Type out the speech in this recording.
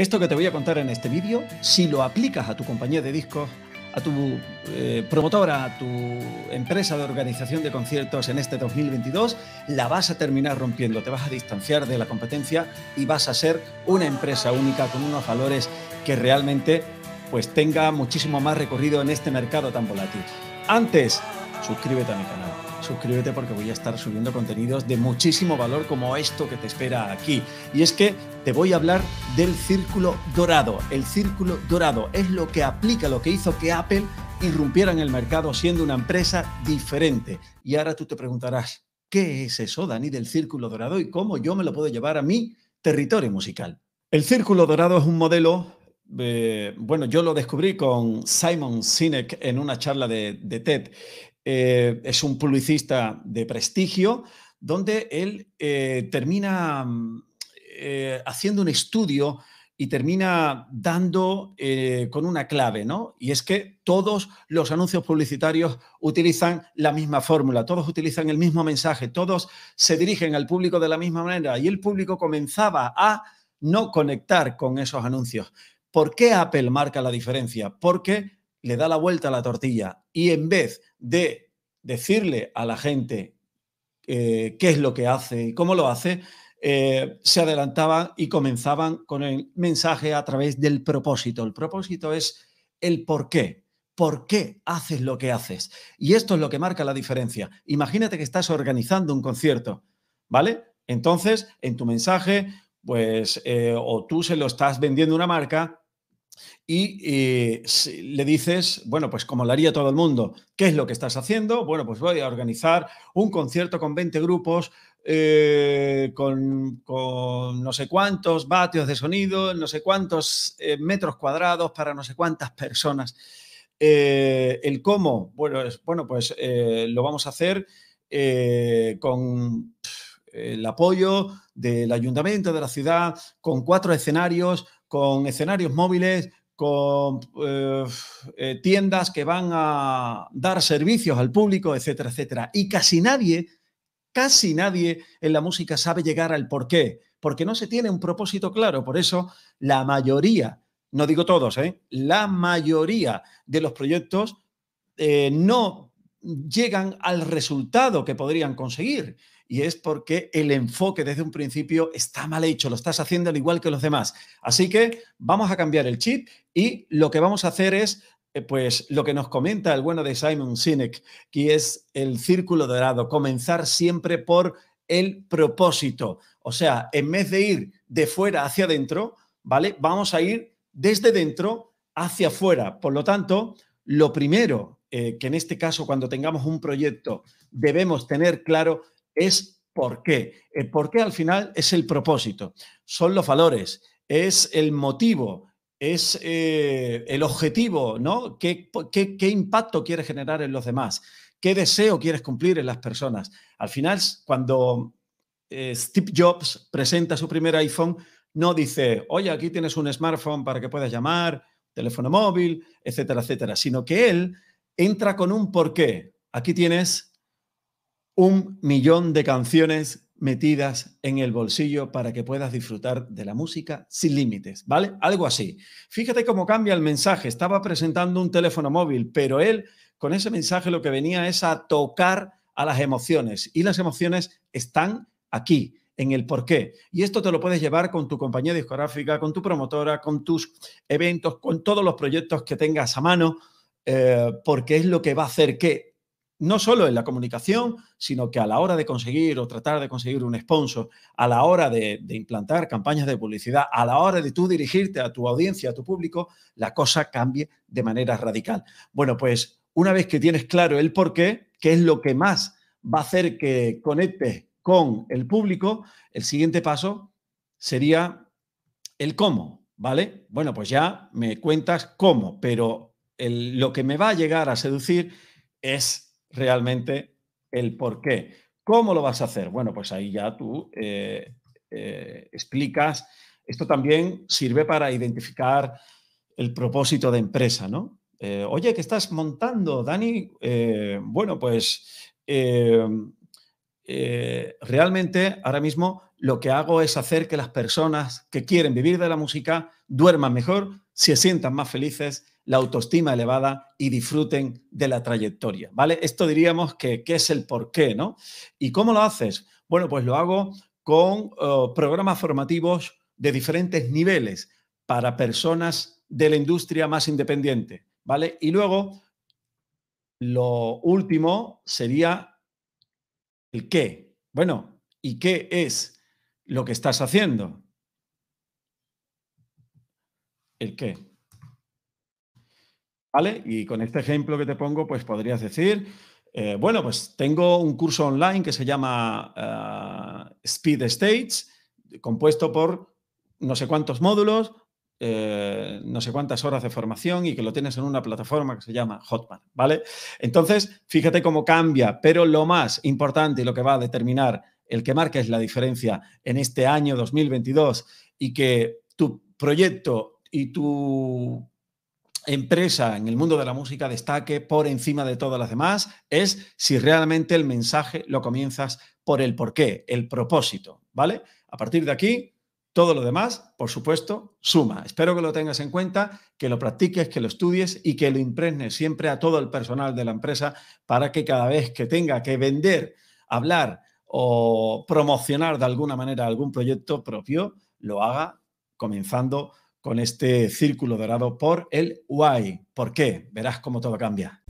Esto que te voy a contar en este vídeo, si lo aplicas a tu compañía de discos, a tu eh, promotora, a tu empresa de organización de conciertos en este 2022, la vas a terminar rompiendo, te vas a distanciar de la competencia y vas a ser una empresa única con unos valores que realmente pues tenga muchísimo más recorrido en este mercado tan volátil. Antes, suscríbete a mi canal suscríbete porque voy a estar subiendo contenidos de muchísimo valor como esto que te espera aquí. Y es que te voy a hablar del círculo dorado. El círculo dorado es lo que aplica, lo que hizo que Apple irrumpiera en el mercado siendo una empresa diferente. Y ahora tú te preguntarás, ¿qué es eso, Dani, del círculo dorado y cómo yo me lo puedo llevar a mi territorio musical? El círculo dorado es un modelo eh, bueno, yo lo descubrí con Simon Sinek en una charla de, de TED eh, es un publicista de prestigio, donde él eh, termina eh, haciendo un estudio y termina dando con una clave, ¿no? Y es que todos los anuncios publicitarios utilizan la misma fórmula, todos utilizan el mismo mensaje, todos se dirigen al público de la misma manera y el público comenzaba a no conectar con esos anuncios. ¿Por qué Apple marca la diferencia? Porque le da la vuelta a la tortilla y en vez de decirle a la gente eh, qué es lo que hace y cómo lo hace, eh, se adelantaban y comenzaban con el mensaje a través del propósito. El propósito es el por qué. ¿Por qué haces lo que haces? Y esto es lo que marca la diferencia. Imagínate que estás organizando un concierto, ¿vale? Entonces, en tu mensaje, pues, eh, o tú se lo estás vendiendo una marca, y eh, le dices, bueno, pues como lo haría todo el mundo, ¿qué es lo que estás haciendo? Bueno, pues voy a organizar un concierto con 20 grupos, eh, con, no sé cuántos vatios de sonido, no sé cuántos eh, metros cuadrados para no sé cuántas personas. el cómo, bueno, bueno pues lo vamos a hacer con el apoyo del ayuntamiento de la ciudad, con cuatro escenarios, con escenarios móviles, con eh, eh, tiendas que van a dar servicios al público, etcétera, etcétera. Y casi nadie, casi nadie en la música sabe llegar al porqué, porque no se tiene un propósito claro. Por eso la mayoría, no digo todos, ¿eh? la mayoría de los proyectos eh, no llegan al resultado que podrían conseguir y es porque el enfoque desde un principio está mal hecho, lo estás haciendo al igual que los demás. Así que vamos a cambiar el chip y lo que vamos a hacer es eh, pues lo que nos comenta el bueno de Simon Sinek, que es el círculo dorado, comenzar siempre por el propósito. O sea, en vez de ir de fuera hacia adentro, ¿vale? Vamos a ir desde dentro hacia afuera. Por lo tanto, lo primero eh, que en este caso, cuando tengamos un proyecto, debemos tener claro es por qué. El por qué al final es el propósito, son los valores, es el motivo, es eh, el objetivo, ¿no? ¿Qué, impacto quieres generar en los demás? ¿Qué deseo quieres cumplir en las personas? Al final, cuando eh, Steve Jobs presenta su primer iPhone, no dice, oye, aquí tienes un smartphone para que puedas llamar, teléfono móvil, etcétera, etcétera, sino que él entra con un por qué. Aquí tienes un millón de canciones metidas en el bolsillo para que puedas disfrutar de la música sin límites, ¿vale? Algo así. Fíjate cómo cambia el mensaje. Estaba presentando un teléfono móvil, pero él con ese mensaje lo que venía es a tocar a las emociones y las emociones están aquí en el porqué. Y esto te lo puedes llevar con tu compañía discográfica, con tu promotora, con tus eventos, con todos los proyectos que tengas a mano, eh, porque es lo que va a hacer que no solo en la comunicación, sino que a la hora de conseguir o tratar de conseguir un sponsor, a la hora de, implantar campañas de publicidad, a la hora de tú dirigirte a tu audiencia, a tu público, la cosa cambie de manera radical. Bueno, pues una vez que tienes claro el por qué, qué es lo que más va a hacer que conectes con el público, el siguiente paso sería el cómo, ¿vale? Bueno, pues ya me cuentas cómo, pero lo que me va a llegar a seducir es realmente el por qué. ¿Cómo lo vas a hacer? Bueno, pues ahí ya tú eh, eh, explicas. Esto también sirve para identificar el propósito de empresa, ¿no? Eh, Oye, ¿qué estás montando, Dani? bueno, pues realmente ahora mismo lo que hago es hacer que las personas que quieren vivir de la música duerman mejor, se sientan más felices la autoestima elevada y disfruten de la trayectoria, ¿vale? Esto diríamos que, qué es el por qué, ¿no? ¿Y cómo lo haces? Bueno, pues lo hago con eh, programas formativos de diferentes niveles para personas de la industria más independiente, ¿vale? Y luego, lo último sería el qué. Bueno, ¿y qué es lo que estás haciendo? ¿El qué? ¿Vale? Y con este ejemplo que te pongo, pues podrías decir, eh, bueno, pues tengo un curso online que se llama eh, Speed States, compuesto por no sé cuántos módulos, eh, no sé cuántas horas de formación y que lo tienes en una plataforma que se llama Hotman. ¿vale? Entonces, fíjate cómo cambia, pero lo más importante y lo que va a determinar el que marques la diferencia en este año 2022 y que tu proyecto y tu empresa en el mundo de la música destaque por encima de todas las demás es si realmente el mensaje lo comienzas por el porqué, el propósito, ¿vale? A partir de aquí, todo lo demás, por supuesto, suma. Espero que lo tengas en cuenta, que lo practiques, que lo estudies y que lo impregnes siempre a todo el personal de la empresa para que cada vez que tenga que vender, hablar o promocionar de alguna manera algún proyecto propio, lo haga comenzando con este círculo dorado por el Y. ¿Por qué? Verás cómo todo cambia.